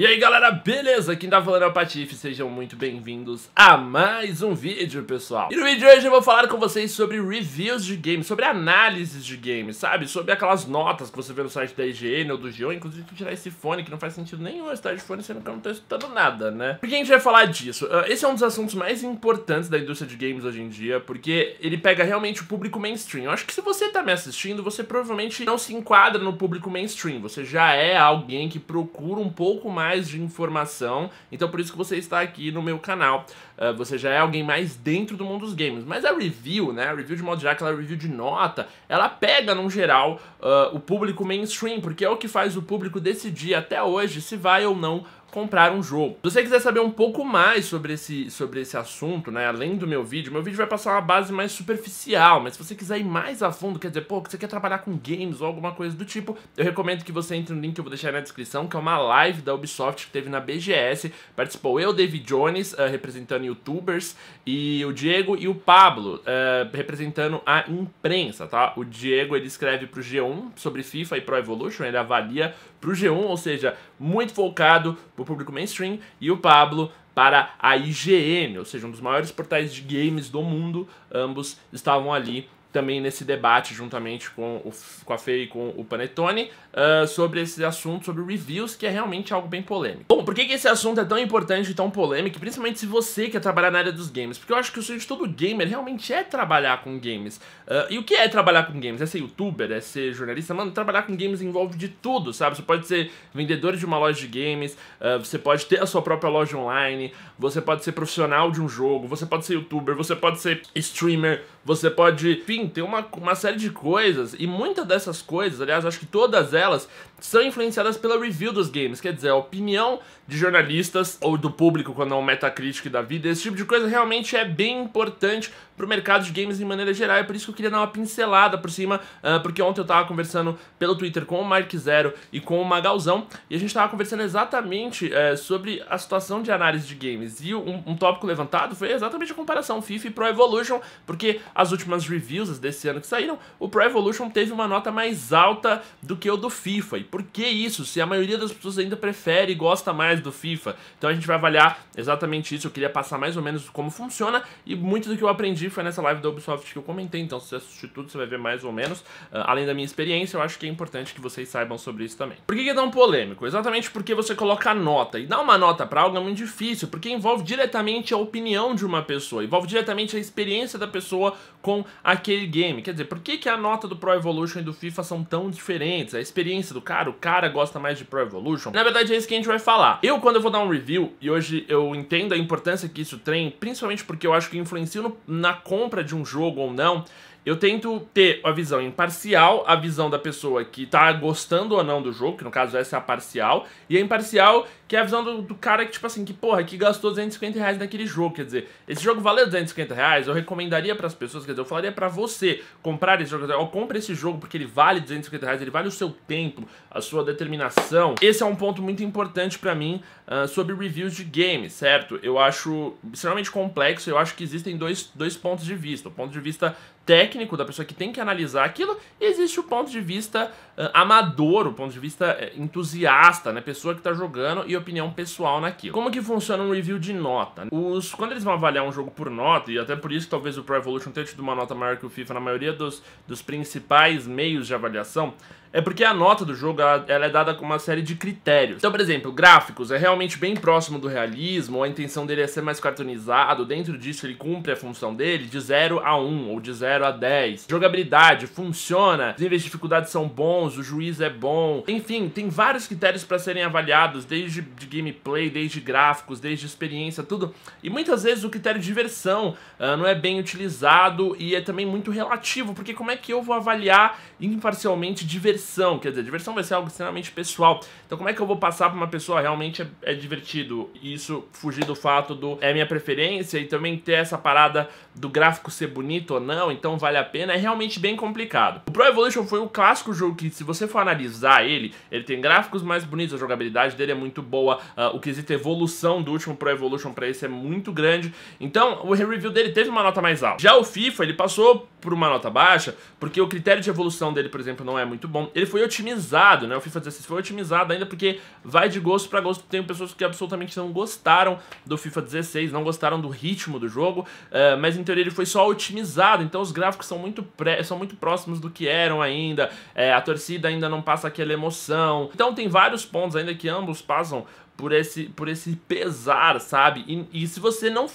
E aí galera, beleza? Quem tá falando é o Patife, sejam muito bem-vindos a mais um vídeo, pessoal. E no vídeo de hoje eu vou falar com vocês sobre reviews de games, sobre análises de games, sabe? Sobre aquelas notas que você vê no site da IGN ou do Geo, inclusive tirar esse fone que não faz sentido nenhum estar de fone sendo que eu não tô escutando nada, né? Por que a gente vai falar disso? Ah, esse é um dos assuntos mais importantes da indústria de games hoje em dia, porque ele pega realmente o público mainstream. Eu acho que se você tá me assistindo, você provavelmente não se enquadra no público mainstream, você já é alguém que procura um pouco mais mais de informação. Então por isso que você está aqui no meu canal. Uh, você já é alguém mais dentro do mundo dos games. Mas a review, né? A review de modo geral, aquela review de nota, ela pega, no geral, uh, o público mainstream, porque é o que faz o público decidir até hoje se vai ou não comprar um jogo. Se você quiser saber um pouco mais sobre esse, sobre esse assunto, né, além do meu vídeo, meu vídeo vai passar uma base mais superficial, mas se você quiser ir mais a fundo, quer dizer, pô, que você quer trabalhar com games ou alguma coisa do tipo, eu recomendo que você entre no link que eu vou deixar na descrição, que é uma live da Ubisoft que teve na BGS, participou eu, David Jones, uh, representando youtubers, e o Diego e o Pablo, uh, representando a imprensa, tá? O Diego, ele escreve pro G1 sobre FIFA e Pro Evolution, ele avalia pro G1, ou seja, muito focado pro público mainstream, e o Pablo para a IGN, ou seja, um dos maiores portais de games do mundo, ambos estavam ali também nesse debate, juntamente com, o, com a Fê e com o panetone uh, ah, sobre esse assunto, sobre reviews, que é realmente algo bem polêmico. Bom, por que, que esse assunto é tão importante e tão polêmico, principalmente se você quer trabalhar na área dos games? Porque eu acho que o sonho de todo gamer realmente é trabalhar com games. Uh, e o que é trabalhar com games? É ser youtuber? É ser jornalista? Mano, trabalhar com games envolve de tudo, sabe? Você pode ser vendedor de uma loja de games, uh, você pode ter a sua própria loja online, você pode ser profissional de um jogo, você pode ser youtuber, você pode ser streamer, você pode... Enfim, enfim, tem uma, uma série de coisas, e muitas dessas coisas, aliás, acho que todas elas, são influenciadas pela review dos games, quer dizer, a opinião de jornalistas ou do público quando é um metacritic da vida, esse tipo de coisa realmente é bem importante pro mercado de games de maneira geral, é por isso que eu queria dar uma pincelada por cima, uh, porque ontem eu tava conversando pelo Twitter com o Mark Zero e com o Magalzão, e a gente tava conversando exatamente uh, sobre a situação de análise de games, e um, um tópico levantado foi exatamente a comparação FIFA e Pro Evolution, porque as últimas reviews, desse ano que saíram, o Pro Evolution teve uma nota mais alta do que o do FIFA. E por que isso? Se a maioria das pessoas ainda prefere e gosta mais do FIFA. Então a gente vai avaliar exatamente isso. Eu queria passar mais ou menos como funciona e muito do que eu aprendi foi nessa live da Ubisoft que eu comentei. Então se você assistir tudo, você vai ver mais ou menos. Uh, além da minha experiência, eu acho que é importante que vocês saibam sobre isso também. Por que, é tão polêmico? Exatamente porque você coloca a nota. E dar uma nota para algo é muito difícil, porque envolve diretamente a opinião de uma pessoa, envolve diretamente a experiência da pessoa com aquele Play Game. Quer dizer, por que, que a nota do Pro Evolution e do FIFA são tão diferentes? A experiência do cara, o cara gosta mais de Pro Evolution? Na verdade é isso que a gente vai falar. Eu, quando eu vou dar um review, e hoje eu entendo a importância que isso tem, principalmente porque eu acho que influencia no, na compra de um jogo ou não, eu tento ter a visão imparcial, a visão da pessoa que tá gostando ou não do jogo, que no caso essa é a parcial, e a imparcial, que é a visão do, do cara que, tipo assim, que porra, que gastou 250 reais naquele jogo. Quer dizer, esse jogo valeu 250 reais, eu recomendaria para as pessoas, quer dizer, eu falaria para você comprar esse jogo, ou compra esse jogo porque ele vale 250 reais, ele vale o seu tempo, a sua determinação. Esse é um ponto muito importante para mim uh, sobre reviews de games, certo? Eu acho extremamente complexo, eu acho que existem dois, dois pontos de vista. O ponto de vista técnico, técnico, da pessoa que tem que analisar aquilo, e existe o ponto de vista uh, amador, o ponto de vista uh, entusiasta, né? Pessoa que tá jogando e opinião pessoal naquilo. Como que funciona um review de nota? Os, quando eles vão avaliar um jogo por nota, e até por isso talvez o Pro Evolution tenha tido uma nota maior que o FIFA na maioria dos, dos principais meios de avaliação, é porque a nota do jogo ela, é dada com uma série de critérios. Então, por exemplo, gráficos é realmente bem próximo do realismo, a intenção dele é ser mais cartoonizado, dentro disso ele cumpre a função dele de 0 a 1 um, ou de 0 a 10. Jogabilidade, funciona, os níveis de dificuldade são bons, o juiz é bom. Enfim, tem vários critérios para serem avaliados, desde de gameplay, desde gráficos, desde experiência, tudo. E muitas vezes o critério de diversão uh, não é bem utilizado e é também muito relativo, porque como é que eu vou avaliar imparcialmente diversão? Quer dizer, diversão vai ser algo extremamente pessoal. Então como é que eu vou passar para uma pessoa realmente é, é divertido? E isso fugir do fato do é minha preferência e também ter essa parada do gráfico ser bonito ou não, então vai vale a pena é realmente bem complicado. O Pro Evolution foi o um clássico jogo que, se você for analisar ele, ele tem gráficos mais bonitos, a jogabilidade dele é muito boa, uh, o quesito evolução do último Pro Evolution pra esse é muito grande, então o review dele teve uma nota mais alta. Já o FIFA, ele passou por uma nota baixa, porque o critério de evolução dele, por exemplo, não é muito bom. Ele foi otimizado, né? O FIFA 16 foi otimizado ainda porque vai de gosto para gosto. Tem pessoas que absolutamente não gostaram do FIFA 16, não gostaram do ritmo do jogo, uh, mas em teoria ele foi só otimizado, então os gráficos são muito, pré, são muito próximos do que eram ainda, é, a torcida ainda não passa aquela emoção. Então tem vários pontos ainda que ambos passam por esse, por esse pesar, sabe? E, e, se você não.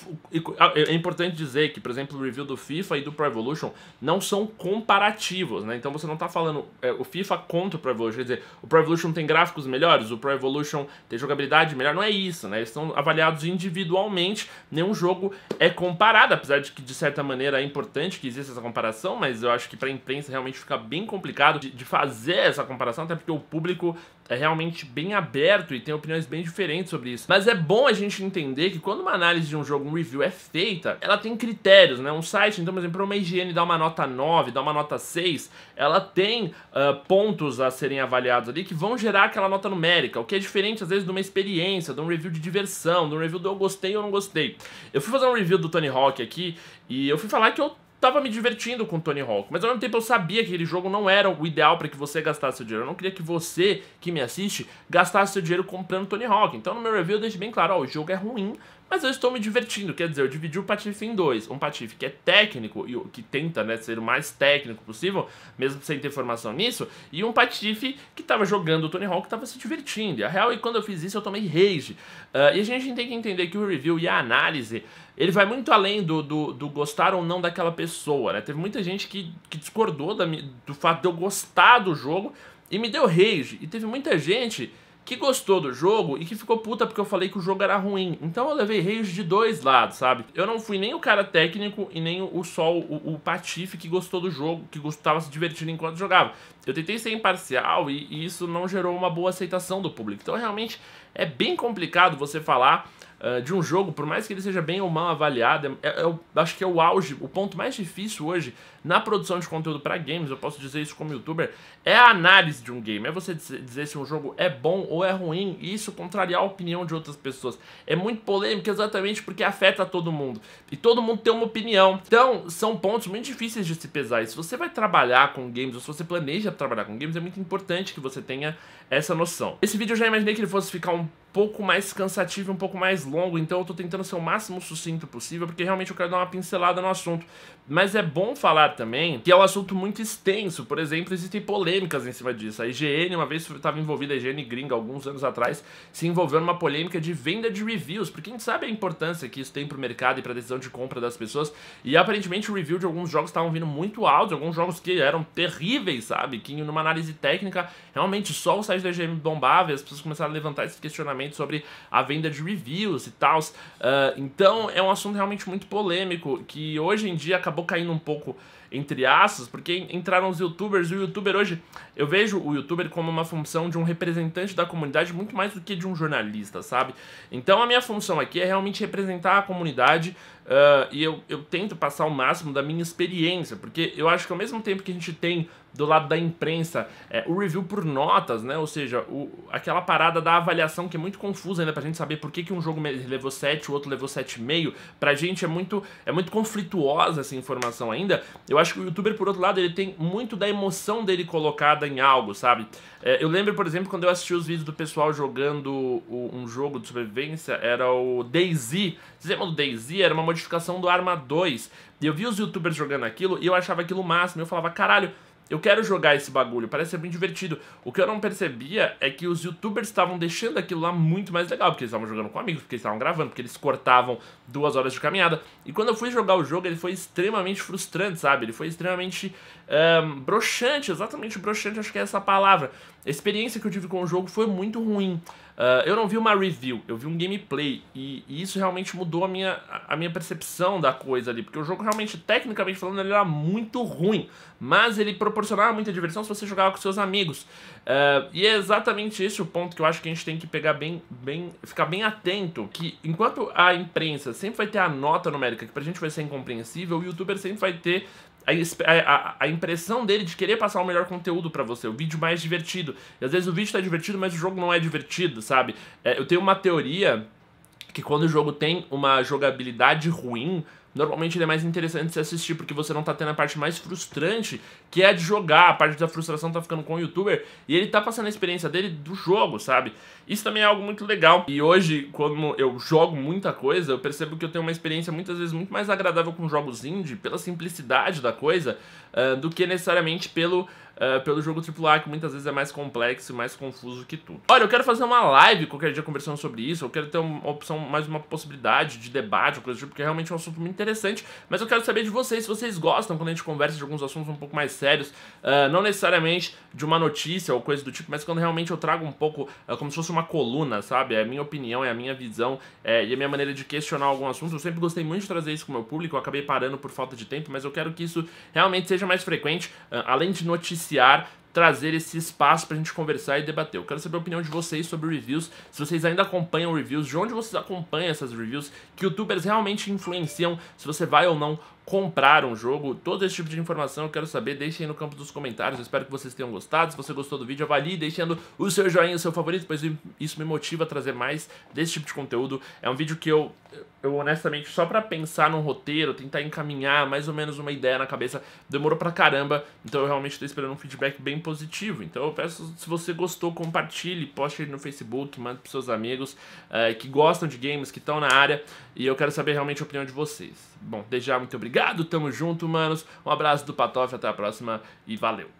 É importante dizer que, por exemplo, o review do FIFA e do Pro Evolution não são comparativos, né? Então você não tá falando é, o FIFA contra o Pro Evolution. Quer dizer, o Pro Evolution tem gráficos melhores, o Pro Evolution tem jogabilidade melhor. Não é isso, né? Eles são avaliados individualmente, nenhum jogo é comparado, apesar de que, de certa maneira, é importante que exista essa comparação, mas eu acho que pra imprensa realmente fica bem complicado de, de fazer essa comparação, até porque o público é realmente bem aberto e tem opiniões bem diferentes sobre isso. Mas é bom a gente entender que quando uma análise de um jogo, um review é feita, ela tem critérios, né? Um site, então, por exemplo, uma higiene dá uma nota 9, dá uma nota 6, ela tem uh, pontos a serem avaliados ali que vão gerar aquela nota numérica, o que é diferente às vezes de uma experiência, de um review de diversão, de um review do eu gostei ou não gostei. Eu fui fazer um review do Tony Hawk aqui e eu fui falar que eu tava me divertindo com Tony Hawk, mas ao mesmo tempo eu sabia que aquele jogo não era o ideal para que você gastasse seu dinheiro. Eu não queria que você, que me assiste, gastasse seu dinheiro comprando Tony Hawk. Então no meu review eu deixei bem claro, ó, o jogo é ruim, mas eu estou me divertindo, quer dizer, eu dividi o Patife em dois. Um Patife que é técnico, e que tenta né, ser o mais técnico possível, mesmo sem ter formação nisso, e um Patife que estava jogando o Tony Hawk, estava se divertindo. E a real é que quando eu fiz isso eu tomei rage. Uh, e a gente tem que entender que o review e a análise, ele vai muito além do, do, do gostar ou não daquela pessoa, né? Teve muita gente que, que discordou da, do fato de eu gostar do jogo e me deu rage. E teve muita gente que gostou do jogo e que ficou puta porque eu falei que o jogo era ruim. Então eu levei reis de dois lados, sabe? Eu não fui nem o cara técnico e nem o sol, o, o patife que gostou do jogo, que gostava se divertindo enquanto jogava. Eu tentei ser imparcial e, e isso não gerou uma boa aceitação do público. Então realmente é bem complicado você falar eh, de um jogo, por mais que ele seja bem ou mal avaliado, é, é, acho que é o auge, o ponto mais difícil hoje na produção de conteúdo para games, eu posso dizer isso como youtuber, é a análise de um game, é você dizer se um jogo é bom ou é ruim, e isso contrariar a opinião de outras pessoas. É muito polêmico exatamente porque afeta todo mundo, e todo mundo tem uma opinião. Então, são pontos muito difíceis de se pesar, e se você vai trabalhar com games, ou se você planeja trabalhar com games, é muito importante que você tenha essa noção. Esse vídeo eu já imaginei que ele fosse ficar um pouco mais cansativo, um pouco mais longo, então eu tô tentando ser o máximo sucinto possível, porque realmente eu quero dar uma pincelada no assunto. Mas é bom falar também que é um assunto muito extenso, por exemplo, existem polêmicas em cima disso. A IGN, uma vez estava envolvida, a IGN gringa, alguns anos atrás, se envolveu numa polêmica de venda de reviews, porque a gente sabe a importância que isso tem pro mercado e pra decisão de compra das pessoas, e aparentemente o review de alguns jogos estavam vindo muito alto, alguns jogos que eram terríveis, sabe? Que numa análise técnica, realmente só o site da IGN bombava e as pessoas começaram a levantar esse questionamento justamente sobre a venda de reviews e tal. Uh, ah, então é um assunto realmente muito polêmico que hoje em dia acabou caindo um pouco entre aspas, porque entraram os youtubers, e o youtuber hoje, eu vejo o youtuber como uma função de um representante da comunidade muito mais do que de um jornalista, sabe? Então a minha função aqui é realmente representar a comunidade uh, e eu, eu tento passar o máximo da minha experiência, porque eu acho que ao mesmo tempo que a gente tem do lado da imprensa, é, o review por notas, né? Ou seja, o, aquela parada da avaliação que é muito confusa ainda pra gente saber por que, que um jogo levou 7, o outro levou 7,5. Pra gente é muito, é muito conflituosa essa informação ainda. Eu acho que o youtuber, por outro lado, ele tem muito da emoção dele colocada em algo, sabe? É, eu lembro, por exemplo, quando eu assisti os vídeos do pessoal jogando o, um jogo de sobrevivência, era o DayZ. Vocês lembram do DayZ? Era uma modificação do Arma 2. E eu vi os youtubers jogando aquilo e eu achava aquilo máximo. Eu falava, caralho, eu quero jogar esse bagulho, parece ser bem divertido. O que eu não percebia é que os youtubers estavam deixando aquilo lá muito mais legal, porque eles estavam jogando com amigos, porque eles estavam gravando, porque eles cortavam duas horas de caminhada. E quando eu fui jogar o jogo, ele foi extremamente frustrante, sabe? Ele foi extremamente um, broxante, exatamente broxante, acho que é essa palavra. A experiência que eu tive com o jogo foi muito ruim. Uh, eu não vi uma review, eu vi um gameplay. E, e, isso realmente mudou a minha, a minha percepção da coisa ali. Porque o jogo realmente, tecnicamente falando, ele era muito ruim. Mas ele proporcionava muita diversão se você jogava com seus amigos. Uh, e é exatamente esse o ponto que eu acho que a gente tem que pegar bem, bem. ficar bem atento. Que enquanto a imprensa sempre vai ter a nota numérica, que pra gente vai ser incompreensível, o youtuber sempre vai ter a, a, impressão dele de querer passar o melhor conteúdo para você, o vídeo mais divertido. E às vezes o vídeo tá divertido, mas o jogo não é divertido, sabe? É, eu tenho uma teoria que quando o jogo tem uma jogabilidade ruim, Normalmente ele é mais interessante se assistir, porque você não tá tendo a parte mais frustrante, que é a de jogar. A parte da frustração tá ficando com o youtuber. E ele tá passando a experiência dele do jogo, sabe? Isso também é algo muito legal. E hoje, quando eu jogo muita coisa, eu percebo que eu tenho uma experiência muitas vezes muito mais agradável com jogos indie, pela simplicidade da coisa, uh, do que necessariamente pelo uh, pelo jogo AAA, que muitas vezes é mais complexo e mais confuso que tudo. Olha, eu quero fazer uma live qualquer dia conversando sobre isso, eu quero ter uma opção, mais uma possibilidade de debate, coisa do tipo, porque realmente é um assunto muito interessante, mas eu quero saber de vocês, se vocês gostam quando a gente conversa de alguns assuntos um pouco mais sérios, uh, não necessariamente de uma notícia ou coisa do tipo, mas quando realmente eu trago um pouco uh, como se fosse uma coluna, sabe? É a minha opinião, é a minha visão é, e a minha maneira de questionar algum assunto. Eu sempre gostei muito de trazer isso com o meu público, eu acabei parando por falta de tempo, mas eu quero que isso realmente seja mais frequente, uh, além de notícias trazer esse espaço pra gente conversar e debater. Eu quero saber a opinião de vocês sobre reviews, se vocês ainda acompanham reviews, de onde vocês acompanham essas reviews, que youtubers realmente influenciam se você vai ou não comprar um jogo. Todo esse tipo de informação eu quero saber, deixem no campo dos comentários. Eu espero que vocês tenham gostado. Se você gostou do vídeo, avalie deixando o seu joinha, o seu favorito, pois isso me motiva a trazer mais desse tipo de conteúdo. É um vídeo que eu, eu honestamente, só para pensar num roteiro, tentar encaminhar mais ou menos uma ideia na cabeça, demorou pra caramba. Então eu realmente tô esperando um feedback bem positivo. Então eu peço, se você gostou, compartilhe, poste no Facebook, manda pros seus amigos uh, que gostam de games, que estão na área. E eu quero saber realmente a opinião de vocês. Bom, desde já, muito obrigado, tamo junto, manos. Um abraço do Patof, até a próxima e valeu.